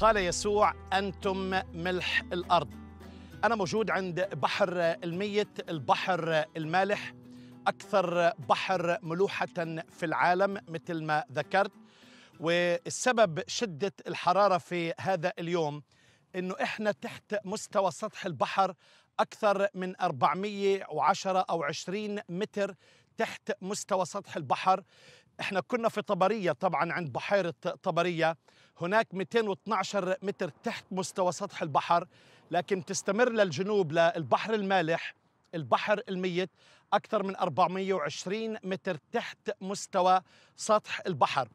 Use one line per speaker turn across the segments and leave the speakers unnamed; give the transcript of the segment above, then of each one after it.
قال يسوع أنتم ملح الأرض أنا موجود عند بحر الميت البحر المالح أكثر بحر ملوحة في العالم مثل ما ذكرت والسبب شدة الحرارة في هذا اليوم أنه إحنا تحت مستوى سطح البحر أكثر من 410 أو 20 متر تحت مستوى سطح البحر احنا كنا في طبرية طبعا عند بحيرة طبرية هناك 212 متر تحت مستوى سطح البحر لكن تستمر للجنوب للبحر المالح البحر الميت أكثر من 420 متر تحت مستوى سطح البحر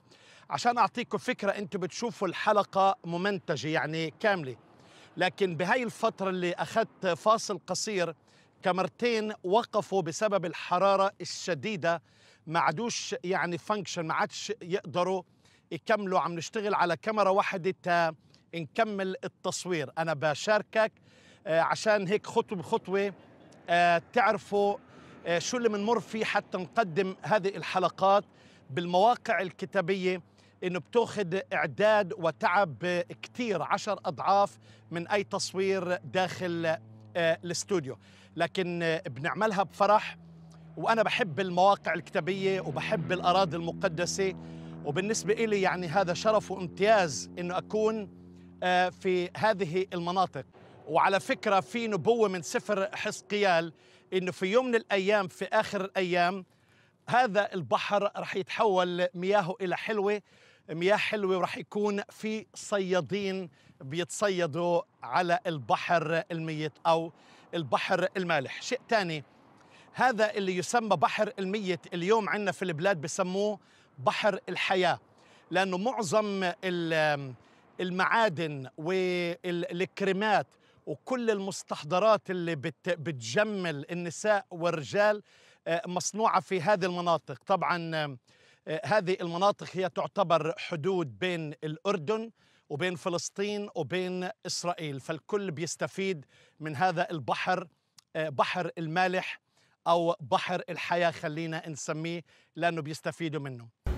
عشان أعطيكم فكرة أنتم بتشوفوا الحلقة ممنتجة يعني كاملة لكن بهاي الفترة اللي أخذت فاصل قصير كاميرتين وقفوا بسبب الحرارة الشديدة ما عادوش يعني فانكشن ما عادش يقدروا يكملوا عم نشتغل على كاميرا واحده تا آه، نكمل التصوير انا بشاركك آه، عشان هيك خطوه بخطوه آه، تعرفوا شو اللي بنمر فيه حتى نقدم هذه الحلقات بالمواقع الكتابيه انه بتاخذ اعداد وتعب كثير عشر اضعاف من اي تصوير داخل الاستوديو لكن بنعملها بفرح وأنا بحب المواقع الكتابية وبحب الأراضي المقدسة وبالنسبة إلي يعني هذا شرف وامتياز أنه أكون آه، في هذه المناطق وعلى فكرة في نبوة من سفر حسقيال أنه في يوم من الأيام في آخر الأيام هذا البحر رح يتحول مياهه إلى حلوة مياه حلوة ورح يكون في صيادين بيتصيدوا على البحر الميت أو البحر المالح شيء ثاني هذا اللي يسمى بحر الميت اليوم عندنا في البلاد بسموه بحر الحياة لأنه معظم المعادن والكريمات وكل المستحضرات اللي بتجمل النساء والرجال آه، مصنوعة في هذه المناطق طبعا آه، هذه المناطق هي تعتبر حدود بين الأردن وبين فلسطين وبين إسرائيل فالكل بيستفيد من هذا البحر آه، بحر المالح أو بحر الحياة خلينا نسميه لأنه بيستفيدوا منه